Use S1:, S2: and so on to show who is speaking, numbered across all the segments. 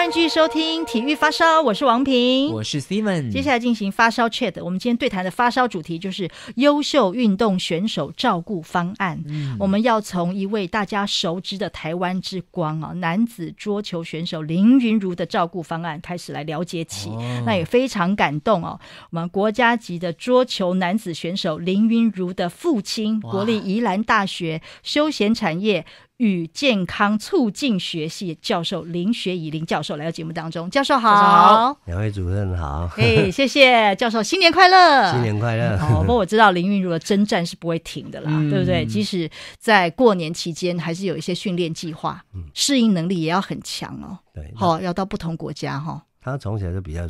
S1: 欢迎收听《体育发烧》，我是王平，
S2: 我是 s e v e n 接下来
S1: 进行发烧 Chat，我们今天对谈的发烧主题就是优秀运动选手照顾方案。我们要从一位大家熟知的台湾之光啊，男子桌球选手林云如的照顾方案开始来了解起。那也非常感动哦，我们国家级的桌球男子选手林云如的父亲，国立宜兰大学休闲产业。与健康促进学系教授林学怡林教授来到节目当中，教授好，
S3: 两位主任好，哎，谢
S1: 谢教授，新年快乐，新年
S3: 快乐。好，不过我
S1: 知道林允如的征战是不会停的啦，对不对？即使在过年期间，还是有一些训练计划，适应能力也要很强哦。对，好，要到不同国家哈。
S3: 他从小就比较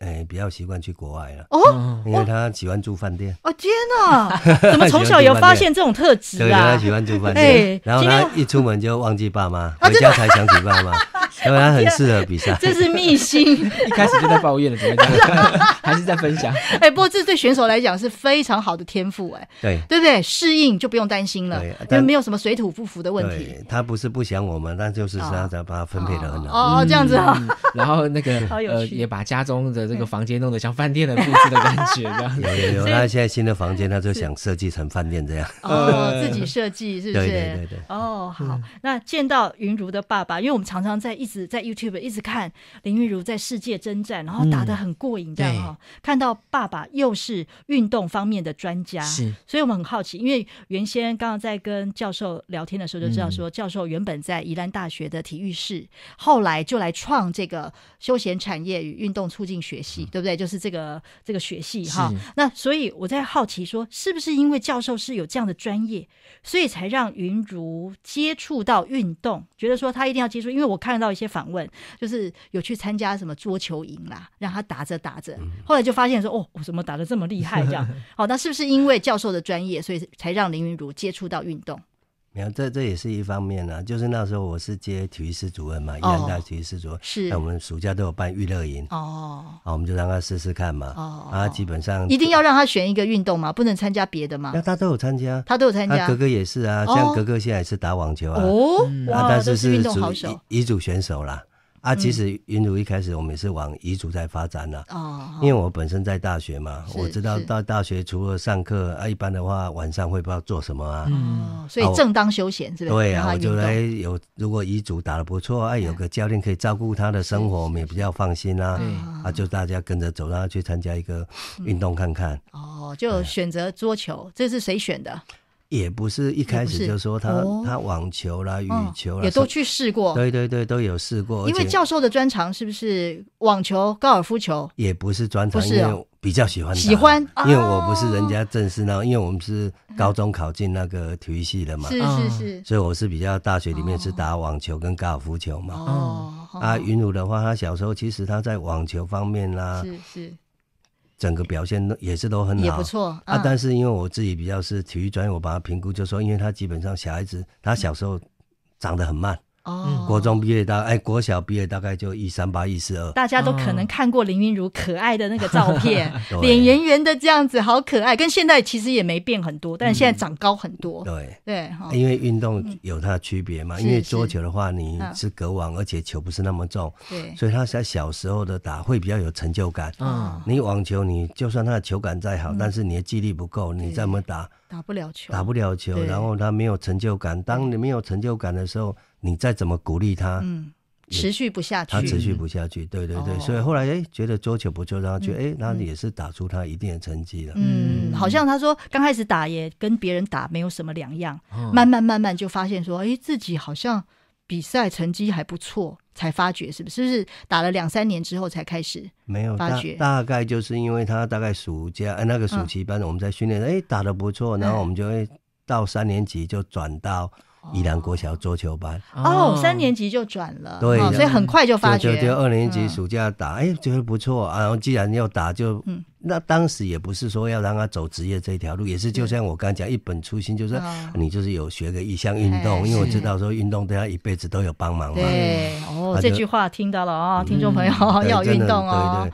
S3: 哎，比较习惯去国外了。哦，因为他喜欢住饭店。
S1: 哦天哪，怎么 从小有发现这种特质啊？对，他喜欢住饭店。然后他
S3: 一出门就忘记爸妈，回家才想起爸妈。因为他很适合比赛，这是
S1: 秘辛。一开始就在抱怨了，怎么讲？
S2: 还是在分享？
S1: 哎，不过这对选手来讲是非常好的天赋，哎，对对不对？适应就不用担心了，因为没有什么水土不服的问题。
S2: 他不是不想我们，那就是想要把它分配的很好。哦，这样子。然后那个呃，也把家中的这个房间弄得像饭店的布置的感觉。有有有。那现
S3: 在新的房间，他就想设计成饭店这样。哦，自己设计是不是？对对对对。
S1: 哦，好。那见到云如的爸爸，因为我们常常在一。在 YouTube 一直看林玉如在世界征战，然后打的很过瘾，这样哈，看到爸爸又是运动方面的专家，是，所以我们很好奇，因为原先刚刚在跟教授聊天的时候就知道说，教授原本在宜兰大学的体育室，后来就来创这个休闲产业与运动促进学系，对不对？就是这个这个学系哈，那所以我在好奇说，是不是因为教授是有这样的专业，所以才让云如接触到运动，觉得说他一定要接触，因为我看到。些访问就是有去参加什么桌球营啦，让他打着打着，后来就发现说哦，我怎么打的这么厉害这样？好，那是不是因为教授的专业，所以才让林云如接触到运动？
S3: 你看，这这也是一方面呢。就是那时候我是接体育室主任嘛，一安大体育室主任。是。那我们暑假都有办娱乐营。哦。啊，我们就让他试试看嘛。哦。啊，基本上。一定要
S1: 让他选一个运动嘛，不能参加别的嘛。那他
S3: 都有参加，
S1: 他都有参加。哥
S3: 哥也是啊，像哥哥现在是打网球啊。哦。啊，但是是遗好组选手啦。啊，其实云主一开始我们也是往彝族在发展呢。
S1: 哦，因为
S3: 我本身在大学嘛，我知道到大学除了上课啊，一般的话晚上会不知道做什么啊。哦，所以正
S1: 当休闲是不对啊。我就来
S3: 有，如果彝族打的不错，哎，有个教练可以照顾他的生活，我们也比较放心啦。对啊，就大家跟着走，然后去参加一个运动看看。
S1: 哦，就选择桌球，这是谁选的？
S3: 也不是一开始就说他他网球啦羽球啦也都去试过，对对对都有试过。因为教
S1: 授的专长是不是网球高尔夫球？
S3: 也不是专长，因为比较喜欢喜欢。因为我不是人家正式那，因为我们是高中考进那个体育系的嘛，是是是。所以我是比较大学里面是打网球跟高尔夫球嘛。哦，啊，云茹的话，他小时候其实他在网球方面啦是是。整个表现都也是都很好，也不错啊。但是因为我自己比较是体育专业，我把他评估就说，因为他基本上小孩子，他小时候长得很慢。国中毕业大哎，国小毕业大概就一三八一四
S1: 二，大家都可能看过林云如可爱的那个照片，脸 圆圆的这样子，好可爱。跟现在其实也没变很多，但现在长高很多。对对，因
S3: 为运动有它的区别嘛，因为桌球的话你是隔网，而且球不是那么重，对，所以他在小时候的打会比较有成就感。嗯，你网球你就算他的球感再好，但是你的忆力不够，你这么打
S1: 打不了球，打不
S3: 了球，然后他没有成就感。当你没有成就感的时候。你再怎么鼓励他，
S1: 嗯，持续不下去，他持续不
S3: 下去。对对对，所以后来哎，觉得桌球不错，然后觉得哎，那也是打出他一定的成绩了。嗯，
S1: 好像他说刚开始打也跟别人打没有什么两样，慢慢慢慢就发现说，哎，自己好像比赛成绩还不错，才发觉是不是？是不是打了两三年之后才开始
S3: 没有发觉？大概就是因为他大概暑假那个暑期班我们在训练，哎，打的不错，然后我们就会到三年级就转到。宜兰国小桌球班哦，三
S1: 年级就转了，对，所以很快就发觉了。就二年级
S3: 暑假打，哎，觉得不错啊。然后既然要打，就那当时也不是说要让他走职业这条路，也是就像我刚讲，一本初心就是你就是有学个一项运动，因为我知道说运动对他一辈子都有帮忙嘛。对哦，这句
S1: 话听到了啊，听众朋友要运动哦。对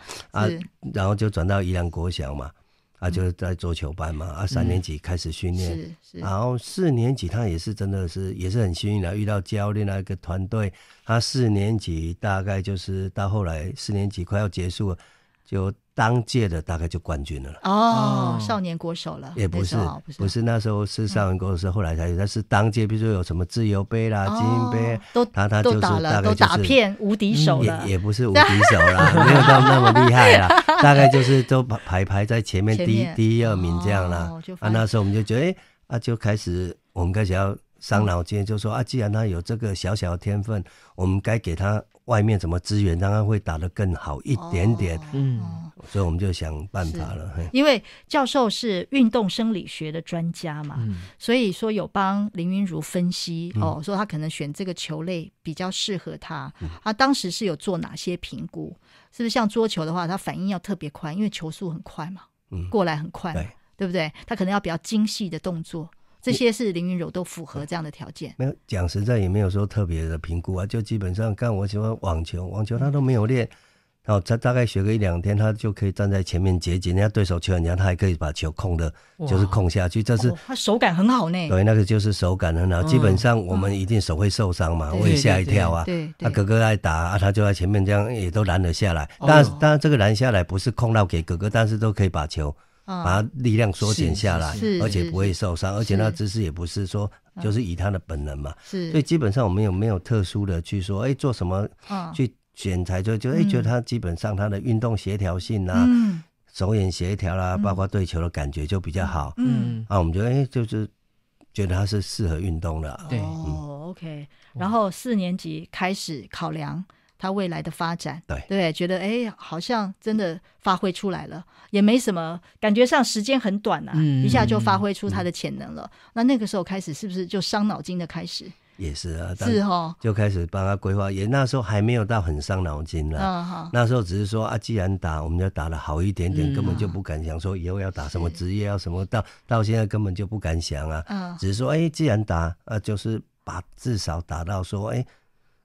S1: 对啊，
S3: 然后就转到宜兰国小嘛。啊，就在桌球班嘛，啊，三年级开始训练，然后四年级他也是真的是也是很幸运的，遇到教练那个团队，他四年级大概就是到后来四年级快要结束了，就。当届的大概就冠军了哦，少
S1: 年国手了，也不是
S3: 不是，那时候是少年国手，是后来才有。但是当届比如说有什么自由杯啦、精英杯，都他他就是大概就是打遍
S1: 无敌手了，也
S3: 也不是无敌手啦，没有到那么厉害啦，大概就是都排排在前面第第一二名这样了。啊，那时候我们就觉得哎，啊，就开始我们开始要伤脑筋，就说啊，既然他有这个小小的天分，我们该给他。外面怎么支援，让他会打得更好一点点。嗯，所以我们就想办法了。因
S1: 为教授是运动生理学的专家嘛，所以说有帮林云如分析哦，说他可能选这个球类比较适合他。他当时是有做哪些评估？是不是像桌球的话，他反应要特别快，因为球速很快嘛，过来很快，对不对？他可能要比较精细的动作。这些是林云柔都符合这样的条件。没
S3: 有讲实在也没有说特别的评估啊，就基本上干我喜欢网球，网球他都没有练，然后他大概学个一两天，他就可以站在前面截接人家对手球人家，他还可以把球控的，就是控下去。这是
S1: 他手感很好呢。对，
S3: 那个就是手感很好。基本上我们一定手会受伤嘛，会吓一跳啊。他哥哥爱打啊，他就在前面这样也都拦得下来。但但这个拦下来不是控到给哥哥，但是都可以把球。把力量缩减下来，而且不会受伤，而且那姿势也不是说就是以他的本能嘛，是，所以基本上我们有没有特殊的去说，哎，做什么去选材，就就哎，觉得他基本上他的运动协调性啊，手眼协调啦，包括对球的感觉就比较好，嗯，啊，我们觉得哎，就是觉得他是适合运动的，对，
S1: 哦，OK，然后四年级开始考量。他未来的发展，对对，觉得哎，好像真的发挥出来了，也没什么感觉上时间很短呐，一下就发挥出他的潜能了。那那个时候开始是不是就伤脑筋的开始？
S3: 也是啊，是哈，就开始帮他规划。也那时候还没有到很伤脑筋了，那时候只是说啊，既然打，我们就打的好一点点，根本就不敢想说以后要打什么职业啊什么，到到现在根本就不敢想啊，只是说哎，既然打，啊，就是把至少打到说哎，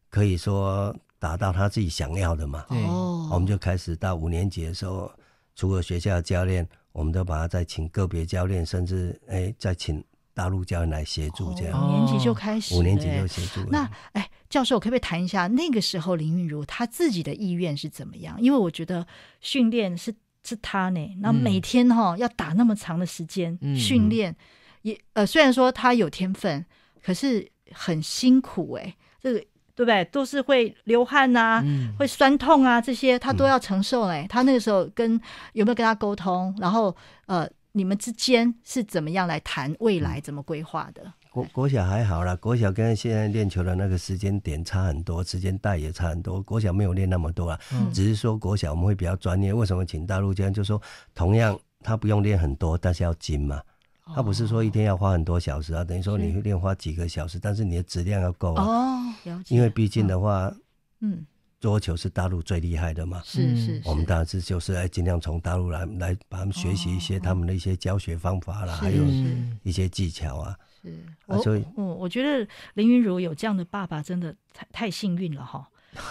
S3: 可以说。达到他自己想要的嘛？哦，我们就开始到五年级的时候，除了学校的教练，我们都把他再请个别教练，甚至哎，再请大陆教练来协助这样。五年级就开始，五年级就协助。那
S1: 哎，教授，可不可以谈一下那个时候林韵如他自己的意愿是怎么样？因为我觉得训练是是他呢，那每天哈要打那么长的时间训练，也呃，虽然说他有天分，可是很辛苦哎，这个。对不对？都是会流汗呐，会酸痛啊，这些他都要承受哎。他那个时候跟有没有跟他沟通？然后呃，你们之间是怎么样来谈未来怎么规划的？
S3: 国国小还好啦，国小跟现在练球的那个时间点差很多，时间带也差很多。国小没有练那么多啊，只是说国小我们会比较专业。为什么请大陆练？就说同样他不用练很多，但是要精嘛。他不是说一天要花很多小时啊，等于说你练花几个小时，但是你的质量要够哦。因为毕竟的话，嗯，桌球是大陆最厉害的嘛，是是，我们当然是就是来尽量从大陆来来，把他们学习一些他们的一些教学方法啦，还有一些技巧啊。
S1: 是，所以，我我觉得林云如有这样的爸爸，真的太太幸运了哈。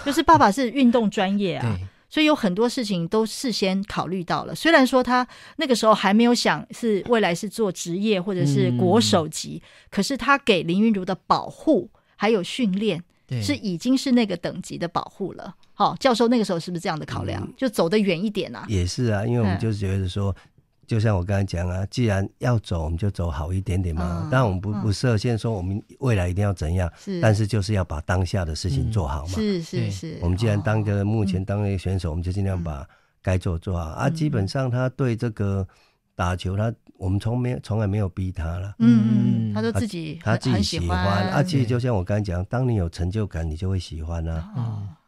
S1: 就是爸爸是运动专业啊。所以有很多事情都事先考虑到了，虽然说他那个时候还没有想是未来是做职业或者是国手级，可是他给林云如的保护还有训练，是已经是那个等级的保护了。好，教授那个时候是不是这样的考量？就走得远一点呢？也
S3: 是啊，因为我们就是觉得说。就像我刚才讲啊，既然要走，我们就走好一点点嘛。但我们不不设限，说我们未来一定要怎样，但是就是要把当下的事情做好嘛。是是是，我们既然当个目前当一个选手，我们就尽量把该做做好啊。基本上，他对这个打球，他我们从没从来没有逼他了。嗯嗯，他说自己他自己喜欢啊。其实就像我刚才讲，当你有成就感，你就会喜欢啊。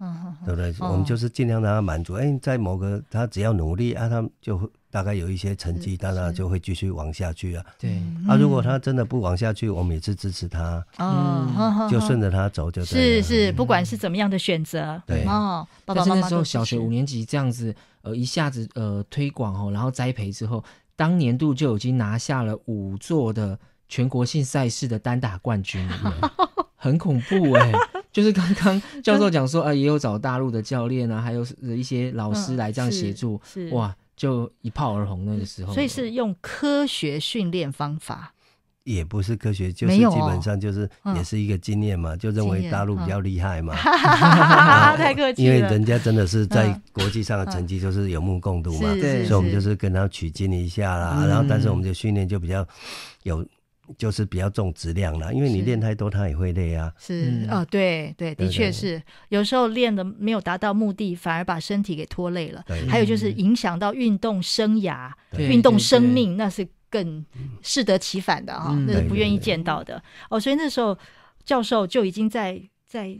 S3: 嗯，对不对？我们就是尽量让他满足。哎，在某个他只要努力啊，他就会。大概有一些成绩，当然就会继续往下去啊。
S1: 对，啊，如
S3: 果他真的不往下去，我们也是支持他。
S1: 哦，就顺着他走，就是是，不管是怎么样的选择，对哦。到是那时候小学
S2: 五年级这样子，呃，一下子呃推广哦，然后栽培之后，当年度就已经拿下了五座的全国性赛事的单打冠军了，很恐怖哎。就是刚刚教授讲说啊，也有找大陆的教练啊，还有一些老师来这样协助，哇。就一炮而红那个时候，所以
S1: 是用科学训练方法，
S3: 也不是科学，就是基本上就是也是一个经验嘛，就认为大陆比较厉害嘛，
S1: 太客气了，因为人家
S3: 真的是在国际上的成绩就是有目共睹嘛，所以我们就是跟他取经一下啦，然后但是我们的训练就比较有。就是比较重质量了，因为你练太多，他也会累啊。
S1: 是啊，对对，的确是。有时候练的没有达到目的，反而把身体给拖累了。还有就是影响到运动生涯、运动生命，那是更适得其反的啊，那是不愿意见到的。哦，所以那时候教授就已经在。在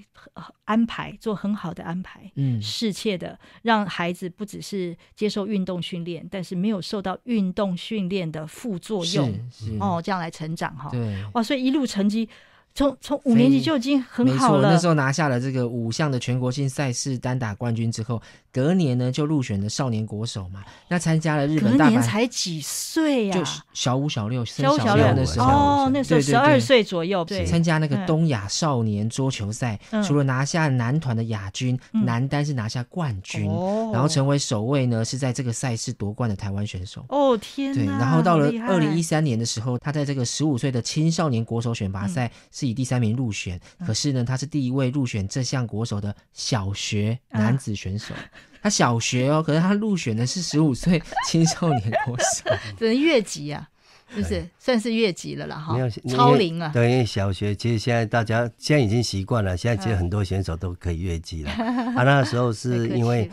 S1: 安排做很好的安排，嗯，适切的让孩子不只是接受运动训练，但是没有受到运动训练的副作用哦，这样来成长哈，对哇，所以一路成绩。从从五年级就已经很好了。没错，那时候
S2: 拿下了这个五项的全国性赛事单打冠军之后，隔年呢就入选了少年国手嘛。那参加了日本大。隔年才
S1: 几岁呀？就
S2: 小五、小六、小五、小六的时候哦，那时候十二岁左右。对，参加那个东亚少年桌球赛，除了拿下男团的亚军，男单是拿下冠军，然后成为首位呢是在这个赛事夺冠的台湾选手。
S1: 哦天，对，然后到了二零一三
S2: 年的时候，他在这个十五岁的青少年国手选拔赛。以第三名入选，可是呢，他是第一位入选这项国手的小学男子选手。他小学哦，可是他入选的是十五岁青少年国手，
S1: 只能越级啊，就是算是越级了啦哈，超龄了。对，
S3: 因为小学其实现在大家现在已经习惯了，现在其实很多选手都可以越级了。他 那时候是因为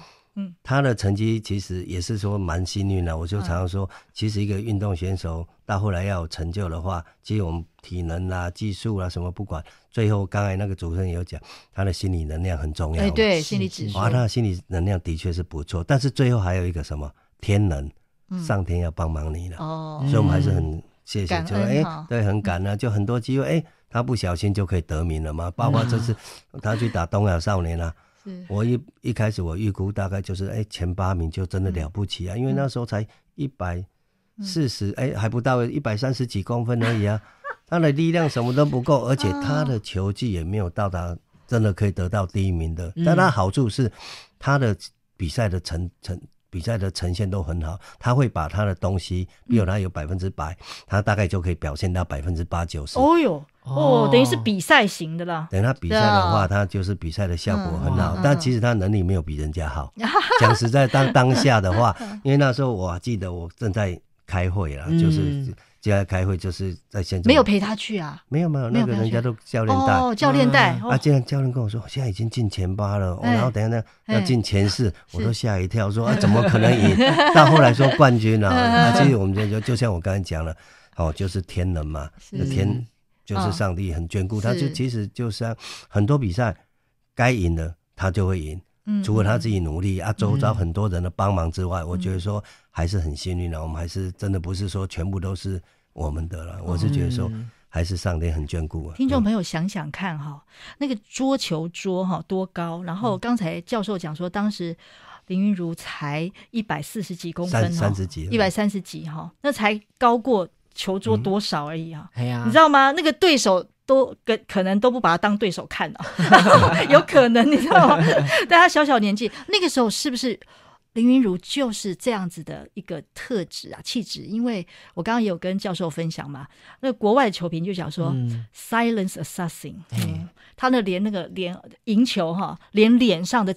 S3: 他的成绩其实也是说蛮幸运的。我就常说，其实一个运动选手。到后来要有成就的话，其实我们体能啊、技术啊什么不管，最后刚才那个主持人有讲，他的心理能量很重要。哎，对，心理指数。啊，他的心理能量的确是不错，但是最后还有一个什么天能，上天要帮忙你了。哦。所以我们还是很谢谢，就哎，对，很感恩，就很多机会，哎，他不小心就可以得名了嘛。包括这次他去打东亚少年啊，我一一开始我预估大概就是哎前八名就真的了不起啊，因为那时候才一百。四十哎，还不到一百三十几公分而已啊！他的力量什么都不够，而且他的球技也没有到达真的可以得到第一名的。但他好处是，他的比赛的呈呈比赛的呈现都很好，他会把他的东西，比如他有百分之百，他大概就可以表现到百分之八九十。哦
S1: 哟哦，等于是比赛型的啦。
S3: 等他比赛的话，他就是比赛的效果很好，但其实他能力没有比人家好。
S1: 讲实在，当当下的话，
S3: 因为那时候我记得我正在。开会了，就是接下来开会就是在现场。没有
S1: 陪他去啊？
S3: 没有没有，那个人家都教练带。哦，教练带啊！既然教练跟我说现在已经进前八了，然后等下呢要进前四，我都吓一跳，说 啊怎么可能赢？到后来说冠军了，啊，其实我们就就像我刚才讲了，哦，就是天人嘛，那天就是上帝很眷顾他，就其实就是很多比赛该赢的他就会赢，除了他自己努力啊，周遭很多人的帮忙之外，我觉得说。还是很幸运的，我们还是真的不是说全部都是我们的了。我是觉得说，还是上天很眷顾啊。听
S1: 众朋友想想看哈，那个桌球桌哈多高？然后刚才教授讲说，当时林云如才一百四十几公分，三十几，一百三十几哈，那才高过球桌多少而已啊？哎呀，你知道吗？那个对手都跟可能都不把他当对手看的，有可能你知道吗？但他小小年纪，那个时候是不是？林云如就是这样子的一个特质啊，气质。因为我刚刚也有跟教授分享嘛，那国外球评就讲说，silence assassin，他那连那个连赢球哈，连脸上的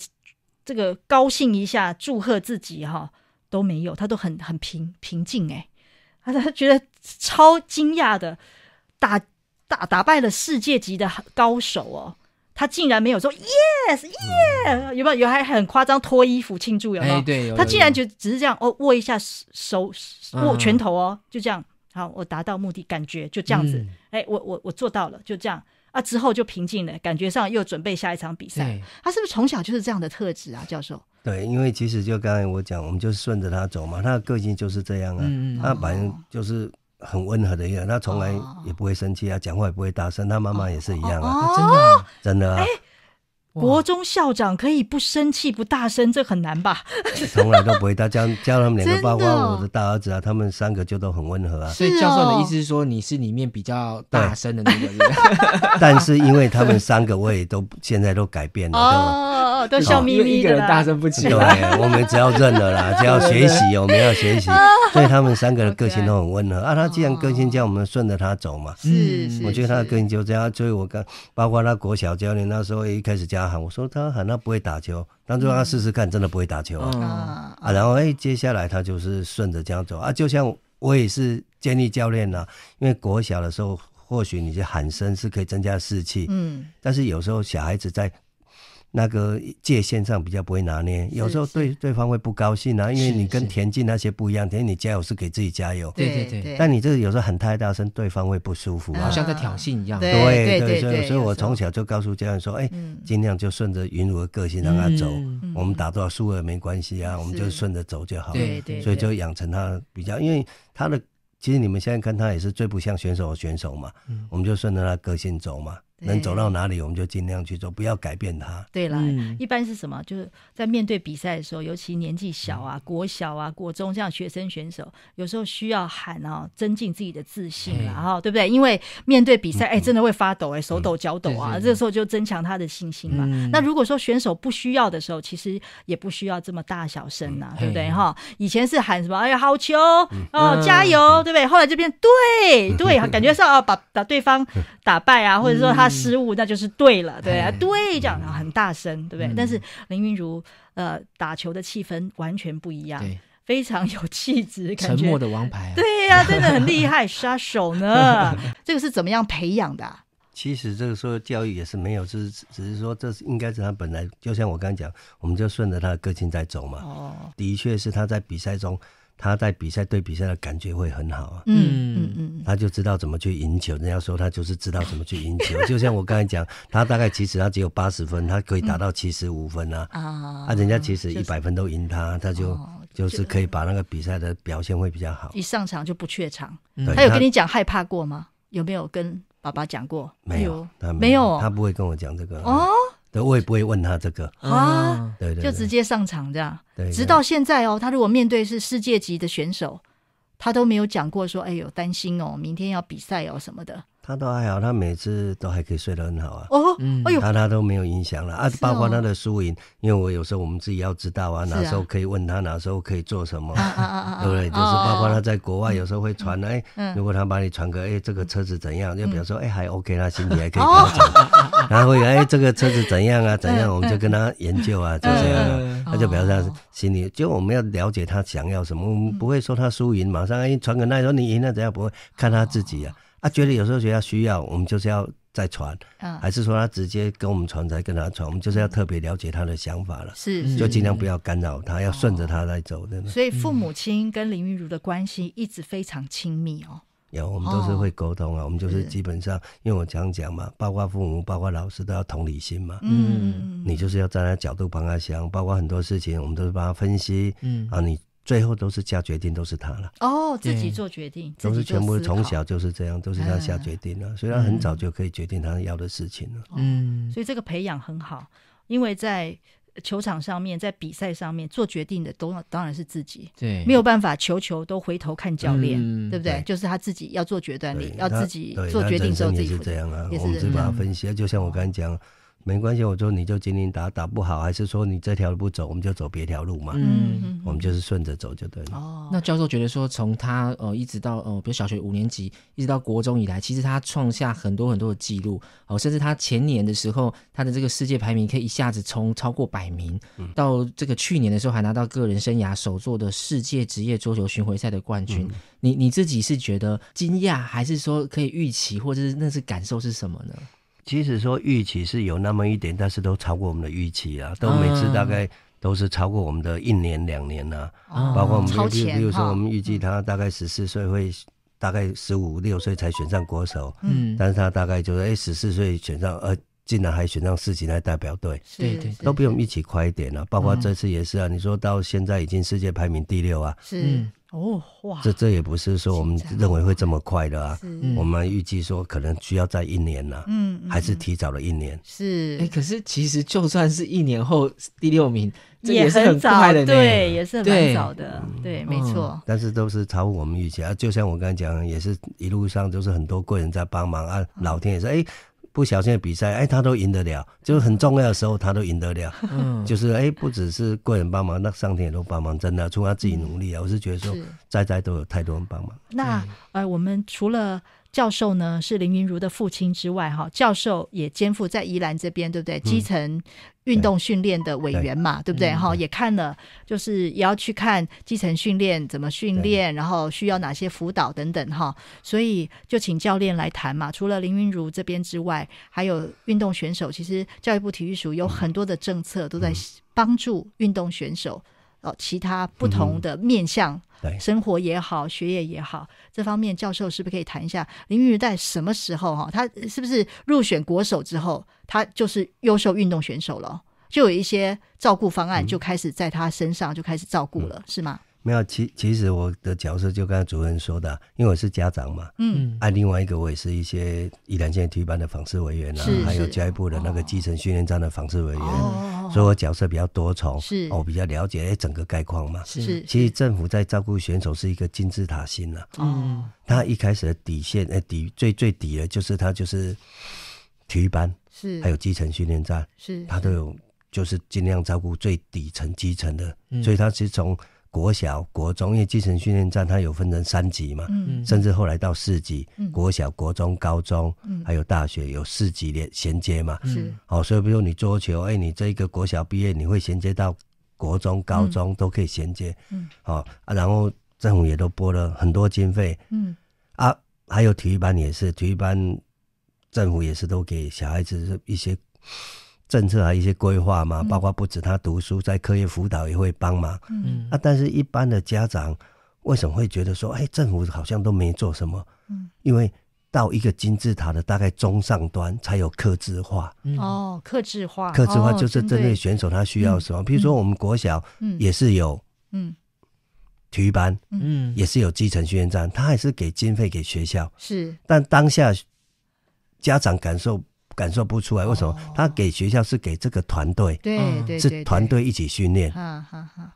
S1: 这个高兴一下祝贺自己哈都没有，他都很很平平静哎，他 他觉得超惊讶的打打打败了世界级的高手哦。他竟然没有说 yes yes，有没有有还很夸张脱衣服庆祝有没有？哎对，他竟然就只是这样哦，握一下手握拳头哦，就这样好，我达到目的，感觉就这样子，哎，我我我做到了，就这样啊，之后就平静了，感觉上又准备下一场比赛。他是不是从小就是这样的特质啊，教授？
S3: 对，因为其实就刚才我讲，我们就顺着他走嘛，他的个性就是这样啊，他反正就是。很温和的一个，他从来也不会生气啊，讲话也不会大声。他妈妈也是一样啊，真的，真的啊。
S1: 国中校长可以不生气、不大声，这很难吧？
S3: 从来都不会大叫，教他们两个 包括我的大儿子啊，他们三个就都很温和。啊。所以教授的意思
S2: 是说，你是里面比较大声的那个人。
S3: 但是因为他们三个我也都现在都改变
S2: 了，都都笑眯眯的，大声不起来。对我
S3: 们只要认了啦，只要学习，我们要学习。所 以他们三个的个性都很温和啊。他既然个性叫我们顺着他走嘛，是我觉得他的个性就这样，所以我刚包括他国小教练那时候一开始教。他喊我说他喊他不会打球，当初让他试试看，真的不会打球啊啊！然后哎，接下来他就是顺着这样走啊，就像我也是建立教练呢，因为国小的时候，或许你去喊声是可以增加士气，嗯，但是有时候小孩子在。那个界限上比较不会拿捏，有时候对对方会不高兴啊，因为你跟田径那些不一样，田你加油是给自己加油，对对对，但你这有时候很太大声，对方会不舒服，好像在挑衅一样。对对所以所以我从小就告诉家人说，哎，尽量就顺着云茹的个性让他走，我们打多少输了没关系啊，我们就顺着走就好了。对对，所以就养成他比较，因为他的其实你们现在看他也是最不像选手的选手嘛，嗯，我们就顺着他个性走嘛。能走到哪里，我们就尽量去做，不要改变他。
S1: 对了，一般是什么？就是在面对比赛的时候，尤其年纪小啊、国小啊、国中这样学生选手，有时候需要喊啊，增进自己的自信了哈，对不对？因为面对比赛，哎，真的会发抖，哎，手抖、脚抖啊，这时候就增强他的信心嘛。那如果说选手不需要的时候，其实也不需要这么大小声呐，对不对哈？以前是喊什么？哎呀，好球！哦，加油，对不对？后来就变对对，感觉是啊，把把对方打败啊，或者说他。失误那就是对了，对对讲啊，很大声，对不对？但是林云如呃打球的气氛完全不一样，非常有气质，沉默的王牌。对呀，真的很厉害，杀手呢？这个是怎么样培养的？
S3: 其实这个说教育也是没有，就是只是说这是应该是他本来就像我刚刚讲，我们就顺着他的个性在走嘛。哦，的确是他在比赛中。他在比赛对比赛的感觉会很好啊，嗯嗯嗯，他就知道怎么去赢球。人家说他就是知道怎么去赢球，就像我刚才讲，他大概其实他只有八十分，他可以达到七十五分啊。
S1: 啊，啊，人
S3: 家其实一百分都赢他，他就就是可以把那个比赛的表现会比较好。一
S1: 上场就不怯场，他有跟你讲害怕过吗？有没有跟爸爸讲过？没有，没有，他
S3: 不会跟我讲这个哦。那我也不会问他这个啊，对对，就直
S1: 接上场这样。直到现在哦，他如果面对是世界级的选手，他都没有讲过说：“哎呦，担心哦，明天要比赛哦什么的。”
S3: 他都还好，他每次都还可以睡得很好啊。哦，他他都没有影响了啊。包括他的输赢，因为我有时候我们自己要知道啊，哪时候可以问他，哪时候可以做什么，
S1: 对不对？就是包括他
S3: 在国外有时候会传啊，哎，如果他把你传个，哎，这个车子怎样？就比如说，哎，还 OK 他心里还可以调整。然后哎，这个车子怎样啊？怎样？我们就跟他研究啊，就这样。他就比示说他心里，就我们要了解他想要什么，我们不会说他输赢马上哎传给那说你赢了怎样，不会看他自己啊。他觉得有时候学校需要，我们就是要再传，还是说他直接跟我们传才跟他传？我们就是要特别了解他的想法了，是，就尽量不要干扰他，要顺着他来走的。所以父
S1: 母亲跟林玉如的关系一直非常亲密哦。
S3: 有，我们都是会沟通啊，我们就是基本上，因为我常讲嘛，包括父母、包括老师都要同理心嘛。嗯，你就是要站在角度帮他想，包括很多事情，我们都是帮他分析。嗯啊，你。最后都是下决定都是他了哦，自己做决定，都是全部从小就是这样，都是他下决定了。所以他很早就可以决定他要的事情了，
S1: 嗯，所以这个培养很好，因为在球场上面，在比赛上面做决定的都当然是自己，对，没有办法球球都回头看教练，对不对？就是他自己要做决断力，要自己做决定之后自己这样啊，也是这样分
S3: 析，就像我刚才讲。没关系，我说你就今年打打不好，还是说你这条路不走，我们就走别条路嘛。嗯，我们就是顺着走就对了。哦，
S2: 那教授觉得说，从他呃一直到呃，比如小学五年级一直到国中以来，其实他创下很多很多的记录。哦，甚至他前年的时候，他的这个世界排名可以一下子冲超过百名到这个去年的时候还拿到个人生涯首座的世界职业桌球巡回赛的冠军。你你自己是觉得惊讶，还是说可以预期，或者是那是感受是什么呢？其实说预
S3: 期是有那么一点，但是都超过我们的预期啊！都每次大概都是超过我们的一年两年呢。包括我们，如比如说我们预计他大概十四岁会，大概十五六岁才选上国手，嗯，但是他大概就是哎十四岁选上，呃，竟然还选上世锦赛代表队，对对，都比我们起快一点了。包括这次也是啊，你说到现在已经世界排名第六啊，是。
S1: 哦，哇！这
S3: 这也不是说我们认为会这么快的啊，我们预计说可能需要在一年呢，嗯，还是提早了一年。是，哎，可是其实就算
S2: 是一年后第六名，这也是很快的，对，也是蛮早的，对，没
S1: 错。
S3: 但是都是超乎我们预期啊！就像我刚才讲，也是一路上都是很多贵人在帮忙啊，老天也是哎。不小心的比赛，哎，他都赢得了，就是很重要的时候他都赢得了，就是哎，不只是贵人帮忙，那上天也都帮忙，真的，除了自己努力啊，我是觉得说，在在都有太多人帮忙。
S1: 那呃，我们除了。教授呢是林云如的父亲之外，哈，教授也肩负在宜兰这边，对不对？基层运动训练的委员嘛，对不对？哈，也看了，就是也要去看基层训练怎么训练，然后需要哪些辅导等等，哈。所以就请教练来谈嘛。除了林云如这边之外，还有运动选手，其实教育部体育署有很多的政策都在帮助运动选手。哦，其他不同的面向，生活也好，学业也好，这方面教授是不是可以谈一下？林育在什么时候哈，他是不是入选国手之后，他就是优秀运动选手了，就有一些照顾方案就开始在他身上就开始照顾了，是吗？
S3: 没有，其其实我的角色就刚才主任说的，因为我是家长嘛，嗯，啊，另外一个我也是一些一两千体育班的访治委员啊，还有教育部的那个基层训练站的访治委员，所以我角色比较多重，是，我比较了解整个概况嘛，是。其实政府在照顾选手是一个金字塔形的，嗯，他一开始的底线，哎底最最底的，就是他就是体育班是，还有基层训练站是，他都有，就是尽量照顾最底层基层的，所以他是从。国小、国中，因为基层训练站它有分成三级嘛，甚至后来到四级。国小、国中、高中，还有大学有四级连衔接嘛？是。好，所以比如你桌球，哎，你这一个国小毕业，你会衔接到国中、高中都可以衔接。嗯。好，然后政府也都拨了很多经费。嗯。啊，还有体育班也是，体育班政府也是都给小孩子一些。政策啊，一些规划嘛，包括不止他读书，在课业辅导也会帮忙。嗯，啊，但是一般的家长为什么会觉得说，哎，政府好像都没做什么？嗯，因为到一个金字塔的大概中上端才有克制化。
S1: 哦，克制化，克制化就是针对选手
S3: 他需要什么？比如说我们国小，嗯，也是有，嗯，体育班，嗯，也是有基层训练站，他还是给经费给学校。是，但当下家长感受。感受不出来为什么？他给学校是给这个团队，对对是团队一起训练。
S1: 啊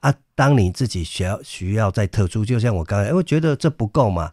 S1: 啊，
S3: 当你自己需要需要再特殊，就像我刚才，我觉得这不够嘛。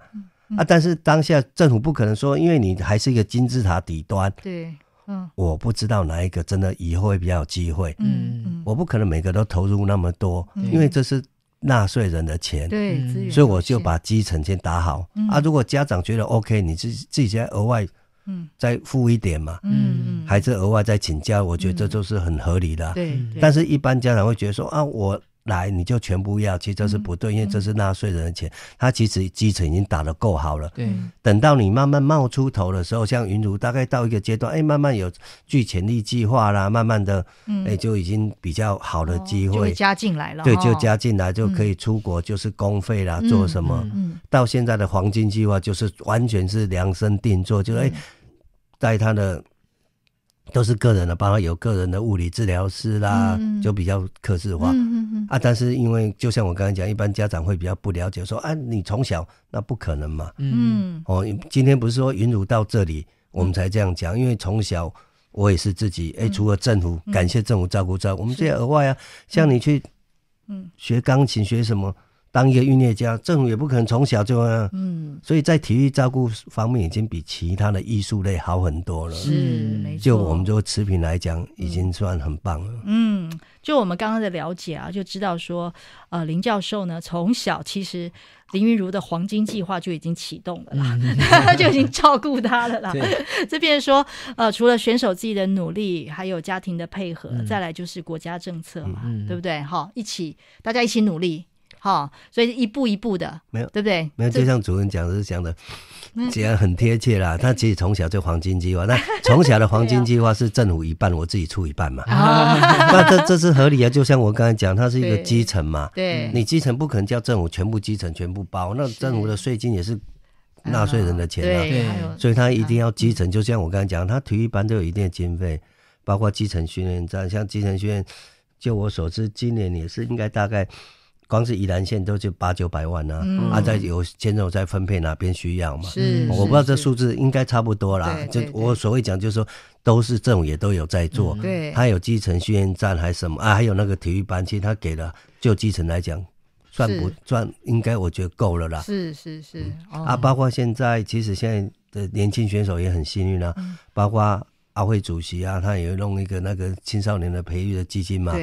S3: 啊，但是当下政府不可能说，因为你还是一个金字塔底端。对，嗯，我不知道哪一个真的以后会比较有机会。嗯，我不可能每个都投入那么多，因为这是纳税人的钱。对，所以我就把基层先打好。啊，如果家长觉得 OK，你自自己再额外。嗯，再付一点嘛，嗯孩还是额外再请假，我觉得这就是很合理的。对，但是一般家长会觉得说啊，我。来你就全部要，其实这是不对，因为这是纳税人的钱。他其实基层已经打得够好了。对。等到你慢慢冒出头的时候，像云茹大概到一个阶段，哎，慢慢有聚潜力计划啦，慢慢的，哎，就已经比较好的机会就加
S1: 进来了。对，就加
S3: 进来就可以出国，就是公费啦，做什么？嗯。到现在的黄金计划就是完全是量身定做，就哎，在他的。都是个人的，包括有个人的物理治疗师啦，就比较克制化。啊，但是因为就像我刚才讲，一般家长会比较不了解，说啊，你从小那不可能嘛。嗯，哦，今天不是说云茹到这里，我们才这样讲，因为从小我也是自己，哎，除了政府，感谢政府照顾照顾，我们这些额外啊，像你去，嗯，学钢琴学什么。当一个音乐家，政府也不可能从小就啊，嗯，所以在体育照顾方面已经比其他的艺术类好很多了。是，就我们做持平来讲，已经算很棒了。
S1: 嗯，就我们刚刚的了解啊，就知道说，呃，林教授呢，从小其实林云如的黄金计划就已经启动了啦，就已经照顾他了啦。这边说，呃，除了选手自己的努力，还有家庭的配合，再来就是国家政策嘛，对不对？哈，一起，大家一起努力。好，所以一步一步的，没有对不对？没有，就
S3: 像主任讲是讲的，这样很贴切啦。他其实从小就黄金计划，那从小的黄金 计划是政府一半，我自己出一半嘛。那这这是合理啊，就像我刚才讲，它是一个基层嘛。对，你基层不可能叫政府全部基层全部包，那政府的税金也是纳税人的钱啊。对，所以他一定要基层。就像我刚才讲，他体育班都有一定的经费，包括基层训练站，像基层训练，就我所知，今年也是应该大概。光是宜兰县都就八九百万呢，啊，在有县政在分配哪边需要嘛？我不知道这数字应该差不多啦。就我所谓讲，就是说都是政府也都有在做，对，他有基层训练站还是什么啊？还有那个体育班，其实他给了就基层来讲算不算？应该我觉得够了啦。是
S1: 是是，啊，包
S3: 括现在其实现在的年轻选手也很幸运啊，包括。阿慧主席啊，他也弄一个那个青少年的培育的基金嘛，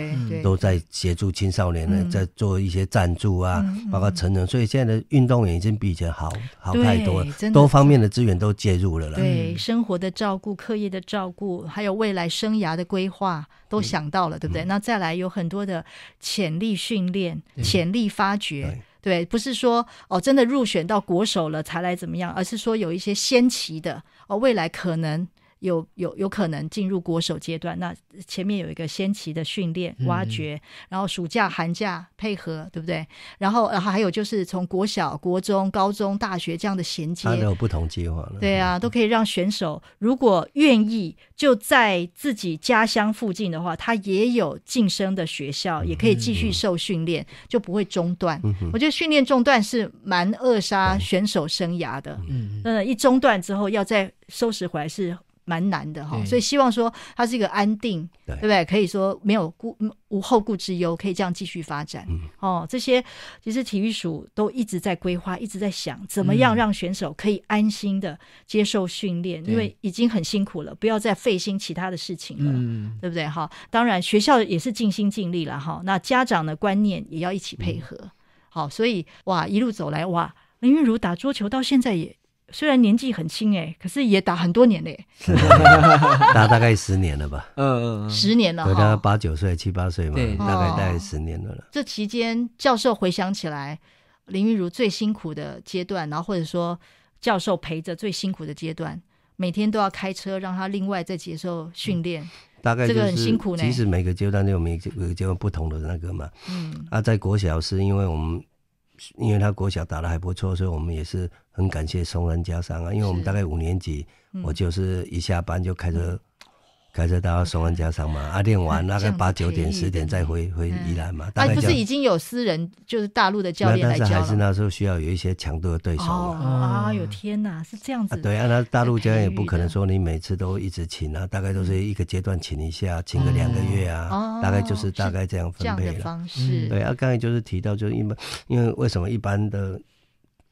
S3: 都在协助青少年呢，在做一些赞助啊，包括成人，所以现在的运动员已经比以前好好太多了，多方面的资源都介入了了。对
S1: 生活的照顾、课业的照顾，还有未来生涯的规划都想到了，对不对？那再来有很多的潜力训练、潜力发掘，对，不是说哦真的入选到国手了才来怎么样，而是说有一些先期的哦未来可能。有有有可能进入国手阶段，那前面有一个先期的训练挖掘，然后暑假寒假配合，对不对？然后然后还有就是从国小、国中、高中、大学这样的衔接，他都有
S3: 不同计划了。对
S1: 啊，都可以让选手如果愿意，就在自己家乡附近的话，他也有晋升的学校，也可以继续受训练，就不会中断。我觉得训练中断是蛮扼杀选手生涯的。嗯嗯，一中断之后，要再收拾回来是。蛮难的哈，所以希望说它是一个安定，对不对？可以说没有顾无后顾之忧，可以这样继续发展。哦，这些其实体育署都一直在规划，一直在想怎么样让选手可以安心的接受训练，因为已经很辛苦了，不要再费心其他的事情了，对不对？哈，当然学校也是尽心尽力了哈。那家长的观念也要一起配合。好，所以哇，一路走来哇，林育如打桌球到现在也。虽然年纪很轻哎，可是也打很多年嘞，
S3: 打大概十年了吧，嗯，嗯，十年了，大概八九岁、七八岁嘛，对，大概大概十年了。
S1: 这期间，教授回想起来，林玉如最辛苦的阶段，然后或者说教授陪着最辛苦的阶段，每天都要开车让他另外再接受训练，
S3: 大概这个很辛苦呢。其实每个阶段都有每个每个阶段不同的那个嘛，嗯，啊，在国小是因为我们。因为他国小打的还不错，所以我们也是很感谢松仁家商啊。因为我们大概五年级，我就是一下班就开车。开车到松安家上嘛，阿练完大概八九点十点再回回宜兰嘛。啊，就是已经
S1: 有私人，就是大陆的教练但是还是
S3: 那时候需要有一些强度的对手。
S1: 啊哟天哪，是这样子。对
S3: 啊，那大陆教练也不可能说你每次都一直请啊，大概都是一个阶段请一下，请个两个月啊，大概就是大概这样分配了。的方式。对啊，刚才就是提到，就因为因为为什么一般的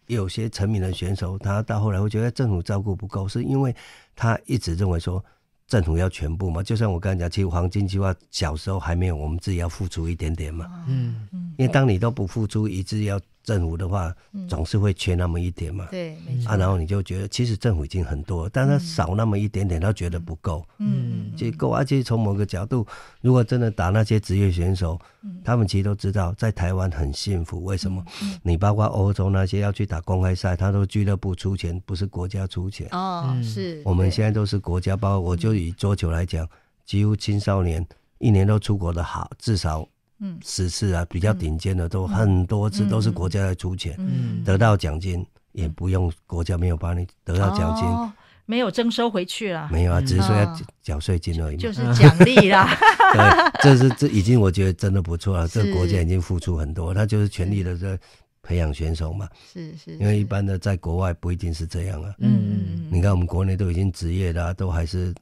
S3: 有些成名的选手，他到后来会觉得政府照顾不够，是因为他一直认为说。政府要全部嘛，就像我刚才讲，其实黄金计划小时候还没有，我们自己要付出一点点嘛。
S2: 嗯嗯，因为当
S3: 你都不付出，一直要。政府的话总是会缺那么一点嘛，对，没错。啊，然后你就觉得其实政府已经很多，但他少那么一点点，他觉得不够，嗯，就够。而且从某个角度，如果真的打那些职业选手，他们其实都知道在台湾很幸福。为什么？你包括欧洲那些要去打公开赛，他都俱乐部出钱，不是国家出钱。哦，是。我们现在都是国家包。我就以桌球来讲，几乎青少年一年都出国的好至少。嗯，十次啊，比较顶尖的都很多次都是国家在出钱，得到奖金也不用国家没有帮你得到奖金，
S1: 没有征收回去了，没有啊，只是说要缴税金而已，就是奖励啦。这
S3: 是这已经我觉得真的不错了，这国家已经付出很多，他就是全力的在培养选手嘛。是是，因为一般的在国外不一定是这样啊。嗯嗯，你看我们国内都已经职业的，都还是。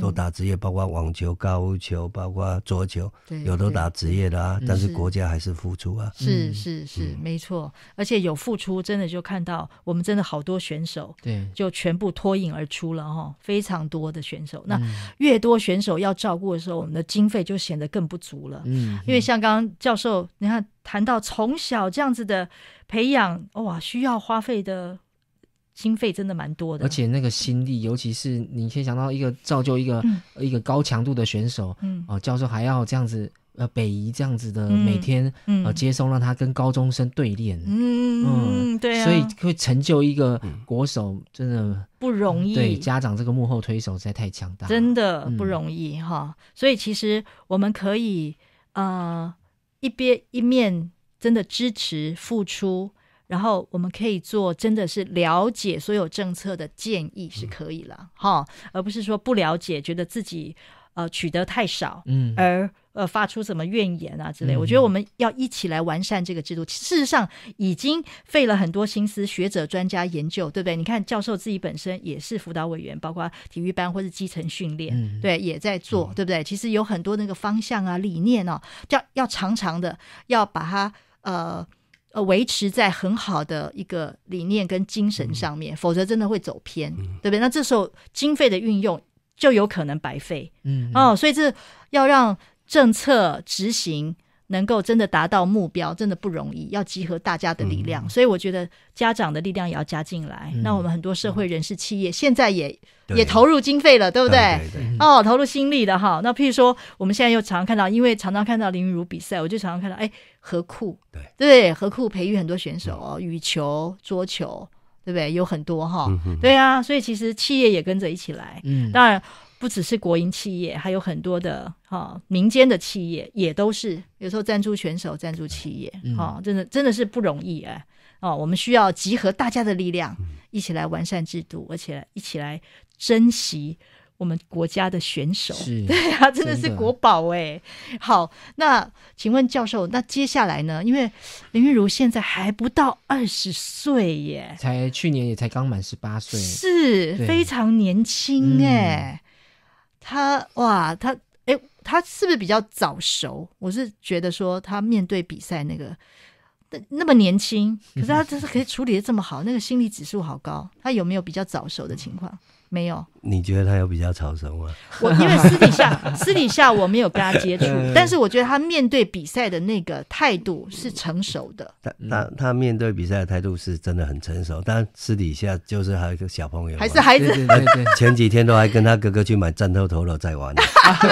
S3: 都打职业，包括网球、高球，包括桌球，有都打职业的啊。但是国家还是付出啊。是
S1: 是是，没错。而且有付出，真的就看到我们真的好多选手，对，就全部脱颖而出了哈。非常多的选手，那越多选手要照顾的时候，我们的经费就显得更不足了。嗯，因为像刚刚教授，你看谈到从小这样子的培养，哇，需要花费的。心肺真的蛮多的，而且
S2: 那个心力，尤其是你先想到一个造就一个一个高强度的选手，啊，教授还要这样子呃北移这样子的，每天呃接送让他跟高中生对练，
S1: 嗯，对，所以
S2: 会成就一个国手，真的
S1: 不容易。对，
S2: 家长这个幕后推手实在太强大，真的不
S1: 容易哈。所以其实我们可以呃一边一面真的支持付出。然后我们可以做，真的是了解所有政策的建议是可以了，哈，而不是说不了解，觉得自己呃取得太少，嗯，而呃发出什么怨言啊之类。我觉得我们要一起来完善这个制度。事实上已经费了很多心思，学者、专家研究，对不对？你看教授自己本身也是辅导委员，包括体育班或是基层训练，对，也在做，对不对？其实有很多那个方向啊、理念哦，要要常常的要把它呃。呃，维持在很好的一个理念跟精神上面，否则真的会走偏，对不对？那这时候经费的运用就有可能白费，嗯，哦，所以这要让政策执行。能够真的达到目标，真的不容易，要集合大家的力量。所以我觉得家长的力量也要加进来。那我们很多社会人士、企业现在也也投入经费了，对不对？哦，投入心力了哈。那譬如说，我们现在又常常看到，因为常常看到林允如比赛，我就常常看到，哎，何库对对何库培育很多选手，羽球、桌球，对不对？有很多哈。对啊，所以其实企业也跟着一起来。嗯，当然。不只是国营企业，还有很多的哈民间的企业也都是有时候赞助选手、赞助企业，哈，真的真的是不容易哎哦，我们需要集合大家的力量一起来完善制度，而且一起来珍惜我们国家的选手，对啊，真的是国宝哎。好，那请问教授，那接下来呢？因为林玉如现在还不到二十岁耶，
S2: 才去年也才刚满十八岁，是非
S1: 常年轻哎。他哇，他哎，他是不是比较早熟？我是觉得说他面对比赛那个，那那么年轻，可是他就是可以处理的这么好，那个心理指数好高。他有没有比较早熟的情况？没有，
S3: 你觉得他有比较成熟吗？我因为私底下 私底下我没有跟他接触，但是我
S1: 觉得他面对比赛的那个态度是成熟的。
S3: 他他他面对比赛的态度是真的很成熟，但私底下就是还个小朋友，还是孩子。前几天都还跟他哥哥去买战斗陀螺在玩，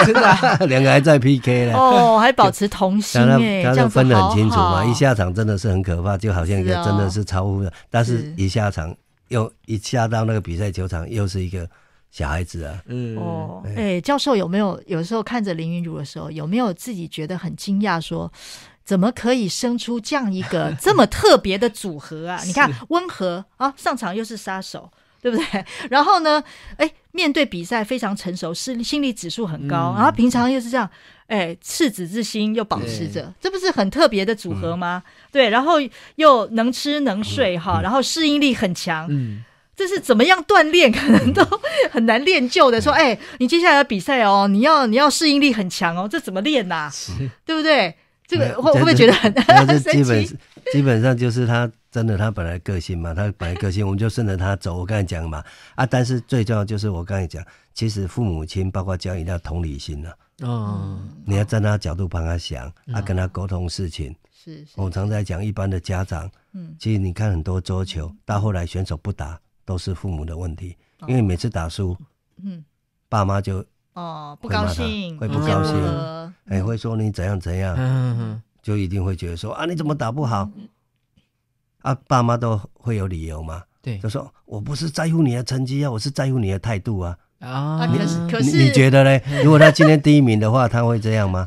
S3: 真的两个还在 PK 呢。哦，
S1: 还保持童心哎，这样分的很清楚嘛，一
S3: 下场真的是很可怕，就好像真的是超了，但是一下场。又一下到那个比赛球场，又是一个小孩子啊！嗯哦，
S1: 哎，教授有没有有时候看着林昀儒的时候，有没有自己觉得很惊讶？说怎么可以生出这样一个这么特别的组合啊？你看，温和啊，上场又是杀手。对不对？然后呢？哎，面对比赛非常成熟，心心理指数很高，然后平常又是这样，哎，赤子之心又保持着，这不是很特别的组合吗？对，然后又能吃能睡哈，然后适应力很强，这是怎么样锻炼 可能都很难练就的。说，哎，你接下来比赛哦，你要你要适应力很强哦，这怎么练呐？对不对？这个会会不会觉得？很，基本
S3: 基本上就是他。真的，他本来个性嘛，他本来个性，我们就顺着他走。我刚才讲嘛，啊，但是最重要就是我刚才讲，其实父母亲包括教育要同理心啊。哦，你要站在角度帮他想，他跟他沟通事情。是，是，我常在讲，一般的家长，嗯，其实你看很多桌球，到后来选手不打，都是父母的问题，因为每次打输，嗯，爸妈就
S1: 哦不高兴，会不高兴，哎，会
S3: 说你怎样怎样，嗯嗯嗯，就一定会觉得说啊，你怎么打不好？啊，爸妈都会有理由嘛？对，就说：“我不是在乎你的成绩啊，我是在乎你的态度啊。”啊，可是可是你觉得呢？如果他今天第一名的话，他会这样吗？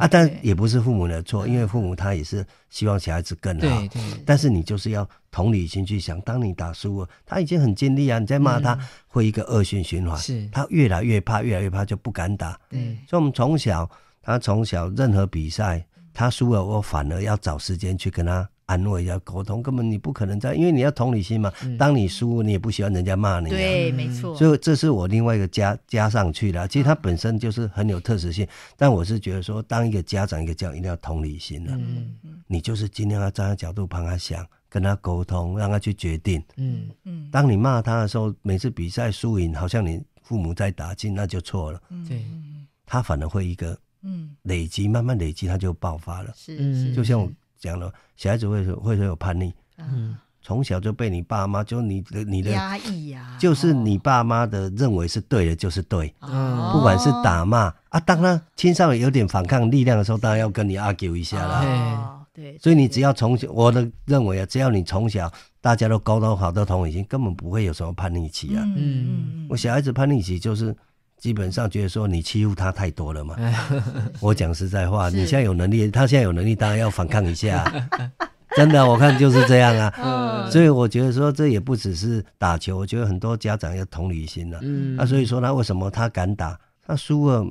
S3: 啊，但也不是父母的错，因为父母他也是希望小孩子更好。对，但是你就是要同理心去想，当你打输了，他已经很尽力啊，你在骂他，会一个恶性循环，是，他越来越怕，越来越怕，就不敢打。所以我们从小，他从小任何比赛他输了，我反而要找时间去跟他。安慰要沟通根本你不可能在，因为你要同理心嘛。当你输，你也不喜欢人家骂你。对，没错。所以这是我另外一个加加上去的。其实他本身就是很有特色性，但我是觉得说，当一个家长一个教样一定要同理心的。嗯嗯。你就是尽量要站在角度帮他想，跟他沟通，让他去决定。嗯嗯。当你骂他的时候，每次比赛输赢好像你父母在打击，那就错了。嗯。他反而会一个嗯累积，慢慢累积，他就爆发了。是，就像。讲了，小孩子会说会说有叛逆，嗯，从小就被你爸妈就你的你的压抑呀，就是你爸妈的认为是对的，就是对，嗯，不管是打骂啊，当然青少年有点反抗力量的时候，当然要跟你 argue 一下了，对，所以你只要从小，我的认为啊，只要你从小大家都沟通好的通，已经根本不会有什么叛逆期啊，嗯嗯，我小孩子叛逆期就是。基本上觉得说你欺负他太多了嘛，我讲实在话，你现在有能力，他现在有能力，当然要反抗一下，真的，我看就是这样啊。所以我觉得说这也不只是打球，我觉得很多家长要同理心呐。那所以说他为什么他敢打？他输了，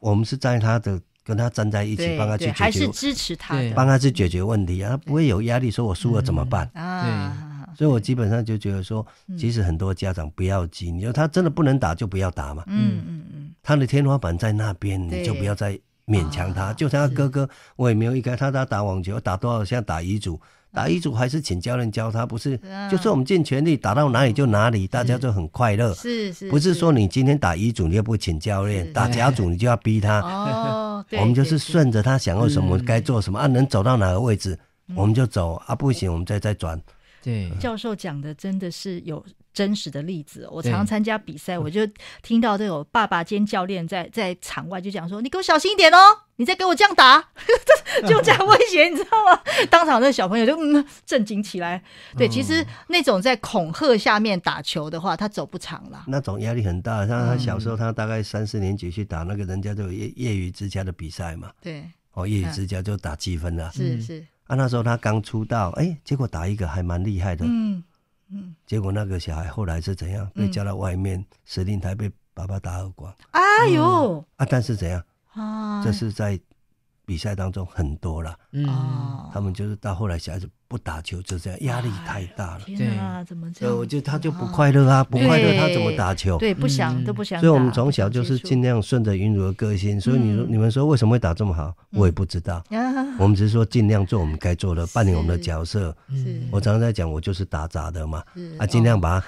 S3: 我们是在他的跟他站在一起，帮他去解决，还是支持他，帮他去解决问题啊，他不会有压力。说我输了怎么办？啊。所以，我基本上就觉得说，其实很多家长不要急，你说他真的不能打就不要打嘛。嗯嗯嗯，他的天花板在那边，你就不要再勉强他。就他哥哥，我也没有一个他他打网球打多少，像打乙组，打乙组还是请教练教他，不是？就是我们尽全力打到哪里就哪里，大家都很快乐。是是，不是说你今天打乙组，你也不请教练；打甲组，你就要逼他。
S1: 我们就是顺着
S3: 他想要什么，该做什么啊，能走到哪个位置，我们就走啊，不行，我们再再转。对，
S1: 教授讲的真的是有真实的例子。我常参加比赛，我就听到这种爸爸兼教练在在场外就讲说：“你给我小心一点哦，你再给我这样打，就这样危胁，你知道吗？” 当场那小朋友就嗯震惊起来。对，其实那种在恐吓下面打球的话，他走不长了。
S3: 那种压力很大，像他小时候，他大概三四年级去打那个人家就业业余之家的比赛嘛。对，哦，业余之家就打积分啊。是是。那时候他刚出道，哎，结果打一个还蛮厉害的，嗯嗯，结果那个小孩后来是怎样？被叫到外面司令台被爸爸打耳光，哎呦，啊，但是怎样？啊，这是在。比赛当中很多了，嗯，他们就是到后来小孩子不打球就这样，压力太大了，对，怎么这样？我就他就不快乐啊，不快乐他怎么打球？对，不想都不想。所以我们从小就是尽量顺着云茹的个性。所以你你们说为什么会打这么好？我也不知道。我们只是说尽量做我们该做的，扮演我们的角色。我常常在讲，我就是打杂的嘛，啊，尽量把。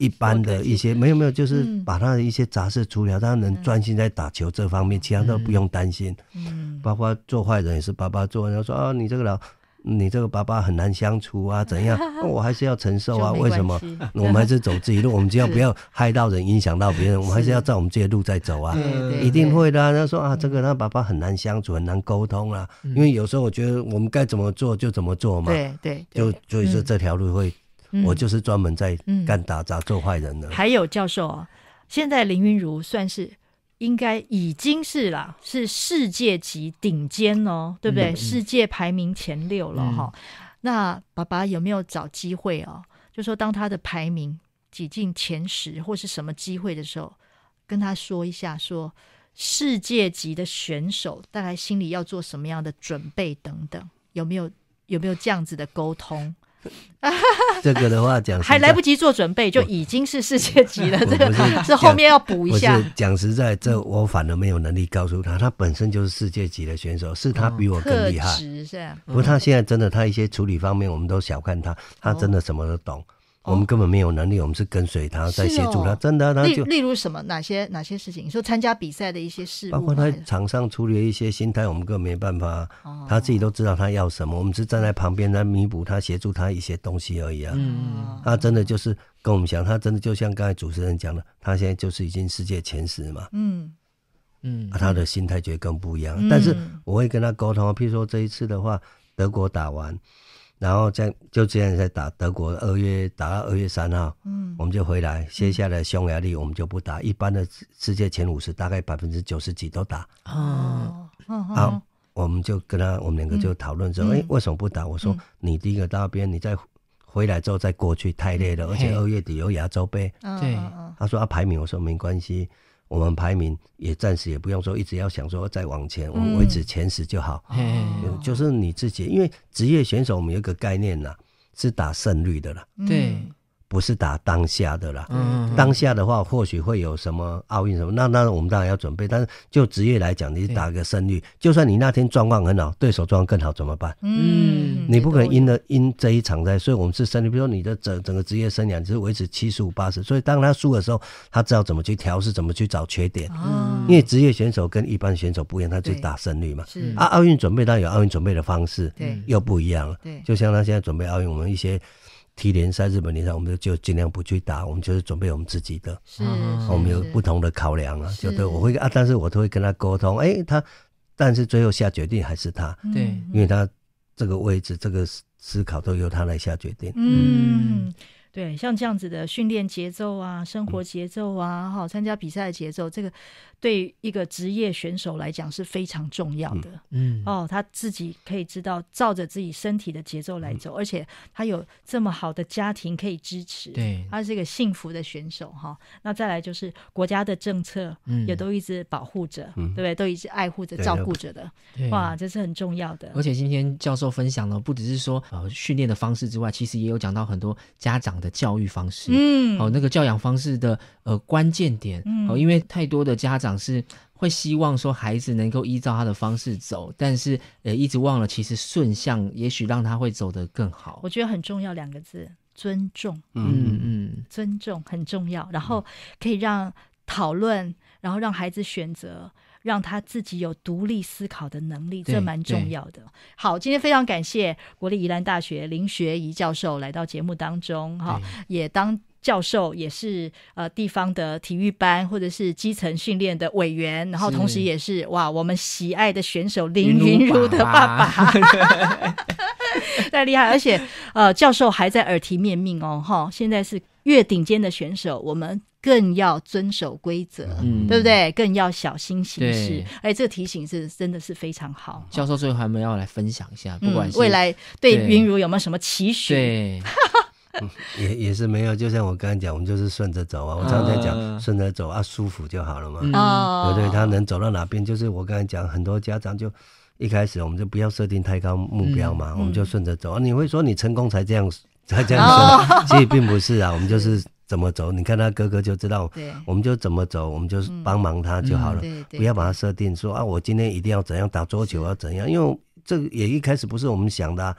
S3: 一般的一些没有没有，就是把他的一些杂事除掉，他能专心在打球这方面，其他都不用担心。嗯，包括做坏人也是爸爸做，然后说啊，你这个老，你这个爸爸很难相处啊，怎样？我还是要承受啊，为什么？我们还是走自己路，我们只要不要害到人，影响到别人，我们还是要照我们这些路在走啊。一定会的。他说啊，这个他爸爸很难相处，很难沟通啊。因为有时候我觉得我们该怎么做就怎么做嘛。
S1: 对对，就
S3: 所以说这条路会。我就是专门在干打杂做坏人的。
S1: 还有教授，啊，现在林云如算是应该已经是了，是世界级顶尖哦，对不对？世界排名前六了哈。那爸爸有没有找机会哦？就说当他的排名挤进前十或是什么机会的时候，跟他说一下，说世界级的选手大概心里要做什么样的准备等等，有没有有没有这样子的沟通？
S3: 这个的话讲，还来不
S1: 及做准备就已经是世界级了。这个这后面要补一下。
S3: 讲实在，这我反而没有能力告诉他，他本身就是世界级的选手，是他比我更厉害。是，不过他现在真的，他一些处理方面，我们都小看他，他真的什么都懂。我们根本没有能力，我们是跟随他，在协助他。真的，他例例
S1: 如什么？哪些哪些事情？你说参加比赛的一些事包括他
S3: 场上处理一些心态，我们根本没办法。哦，他自己都知道他要什么，我们是站在旁边来弥补他、协助他一些东西而已啊。嗯，他真的就是跟我们讲，他真的就像刚才主持人讲的，他现在就是已经世界前十嘛。嗯嗯，他的心态就更不一样。但是我会跟他沟通，譬如说这一次的话，德国打完。然后在，就这样在打德国，二月打到二月三号，嗯，我们就回来。接下来匈牙利我们就不打，一般的世界前五十大概百分之九十几都打。
S2: 哦，好，
S3: 我们就跟他，我们两个就讨论说，哎，为什么不打？我说你第一个到边，你再回来之后再过去，太累了，而且二月底有亚洲杯。
S1: 对，他
S3: 说啊排名，我说没关系。我们排名也暂时也不用说，一直要想说再往前，我们维持前十就好。就是你自己，因为职业选手我们有一个概念啦，是打胜率的啦。对。不是打当下的了，当下的话或许会有什么奥运什么，那那我们当然要准备。但是就职业来讲，你打个胜率，就算你那天状况很好，对手状况更好怎么办？嗯，你不可能因了因这一场在，所以我们是胜率。比如说你的整整个职业生涯只是维持七十五八十，所以当他输的时候，他知道怎么去调试，怎么去找缺点。因为职业选手跟一般选手不一样，他就打胜率嘛。是啊，奥运准备当然有奥运准备的方式，对，又不一样了。对，就像他现在准备奥运，我们一些。踢联赛、日本联赛，我们就尽量不去打，我们就是准备我们自己的。我们有不同的考量啊，就对我会啊，但是我都会跟他沟通。哎，他，但是最后下决定还是他。对，因为他这个位置、这个思考都由他来下决定。嗯，
S1: 对，像这样子的训练节奏啊、生活节奏啊、好，参加比赛的节奏，这个。对一个职业选手来讲是非常重要的，嗯，哦，他自己可以知道照着自己身体的节奏来走，而且他有这么好的家庭可以支持，对，他是一个幸福的选手哈。那再来就是国家的政策，嗯，也都一直保护着，对不对？都一直爱护着、照顾着的，哇，这是很重要的。而且
S2: 今天教授分享了，不只是说呃训练的方式之外，其实也有讲到很多家长的教育方式，嗯，哦，那个教养方式的呃关键点，哦，因为太多的家长。是会希望说孩子能够依照他的方式走，但是呃，一直忘了其实顺向也许让他会走得更好。
S1: 我觉得很重要两个字，尊重，嗯嗯，尊重很重要，然后可以让讨论，然后让孩子选择，让他自己有独立思考的能力，这蛮重要的。好，今天非常感谢国立宜兰大学林学怡教授来到节目当中，哈，也当。教授也是呃地方的体育班或者是基层训练的委员，然后同时也是哇我们喜爱的选手林云如的爸爸，太厉害！而且呃教授还在耳提面命哦哈，现在是越顶尖的选手，我们更要遵守规则，对不对？更要小心行事。哎，这个提醒是真的是非常好。
S2: 教授最后还要来分享一下，不管是未来对
S1: 云如有没有什么期许？对。
S3: 也也是没有，就像我刚才讲，我们就是顺着走啊。我常常在讲顺着走啊，舒服就好了嘛，对对？他能走到哪边，就是我刚才讲，很多家长就一开始我们就不要设定太高目标嘛，我们就顺着走你会说你成功才这样 才这样说，其实并不是啊，我们就是怎么走，你看他哥哥就知道，我们就怎么走，我们就帮忙他就好了，不要把他设定说啊，我今天一定要怎样打桌球啊怎样，因为这也一开始不是我们想的。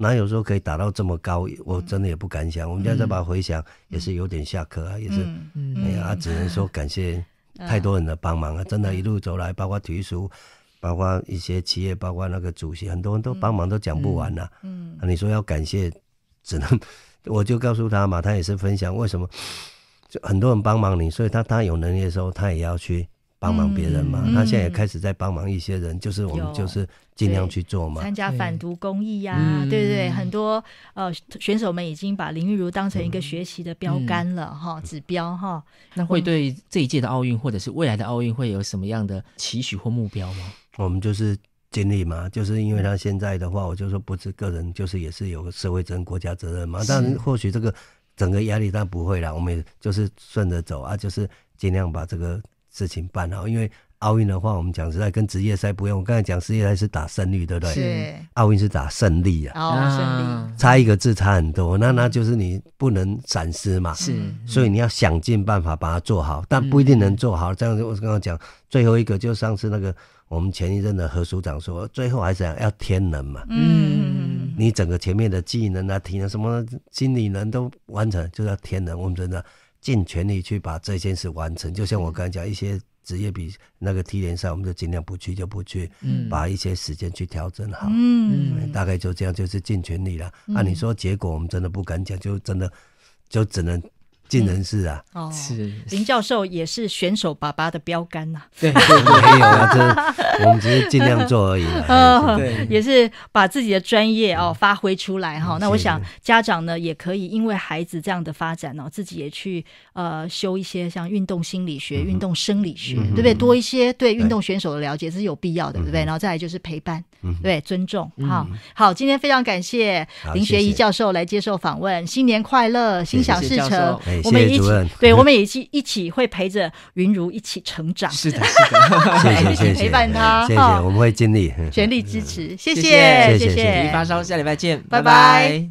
S3: 哪有说候可以打到这么高？我真的也不敢想。我们家这把回想也是有点下课啊，也是，哎呀，只能说感谢太多人的帮忙啊！真的，一路走来，包括提叔，包括一些企业，包括那个主席，很多人都帮忙，都讲不完呐。嗯，你说要感谢，只能我就告诉他嘛，他也是分享为什么就很多人帮忙你，所以他他有能力的时候，他也要去。帮忙别人嘛，那现在也开始在帮忙一些人，就是我们就是尽量去做嘛。参加
S1: 反毒公益呀，对对，很多呃选手们已经把林玉如当成一个学习的标杆了哈，指标哈。那会
S2: 对这一届的奥运或者是未来的奥运会有什么样的期许或
S3: 目标吗？我们就是尽力嘛，就是因为他现在的话，我就说不是个人，就是也是有个社会责任、国家责任嘛。但或许这个整个压力但不会啦，我们也就是顺着走啊，就是尽量把这个。事情办好，因为奥运的话，我们讲实在，跟职业赛不一样。我刚才讲职业赛是打胜率，对不对？是，奥运是打胜利啊，哦，胜利差一个字差很多。那那就是你不能闪失嘛，是。所以你要想尽办法把它做好，但不一定能做好。这样子，我刚刚讲最后一个，就上次那个我们前一任的何署长说，最后还是要天能嘛。嗯，你整个前面的技能啊、体能什么、心理能都完成，就要天能。我们真的尽全力去把这件事完成，就像我刚才讲，一些职业比那个踢联赛，我们就尽量不去就不去，嗯，把一些时间去调整好，嗯，大概就这样，就是尽全力了。啊，你说结果我们真的不敢讲，就真的就只能。尽人事啊，
S1: 是林教授也是选手爸爸的标杆呐。对，没有啊，这我们只是尽量做而已。对，也是把自己的专业哦发挥出来哈。那我想家长呢也可以因为孩子这样的发展呢，自己也去呃修一些像运动心理学、运动生理学，对不对？多一些对运动选手的了解，这是有必要的，对不对？然后再来就是陪伴，对，尊重。好好，今天非常感谢林学怡教授来接受访问。新年快乐，心想事成。我们一起，对，我们也一起，一起会陪着云如一起成长，是的，谢谢，谢谢，陪伴他，谢谢，我们会尽力，全力支持，谢谢，谢谢，谢谢，发烧，下礼拜见，拜拜。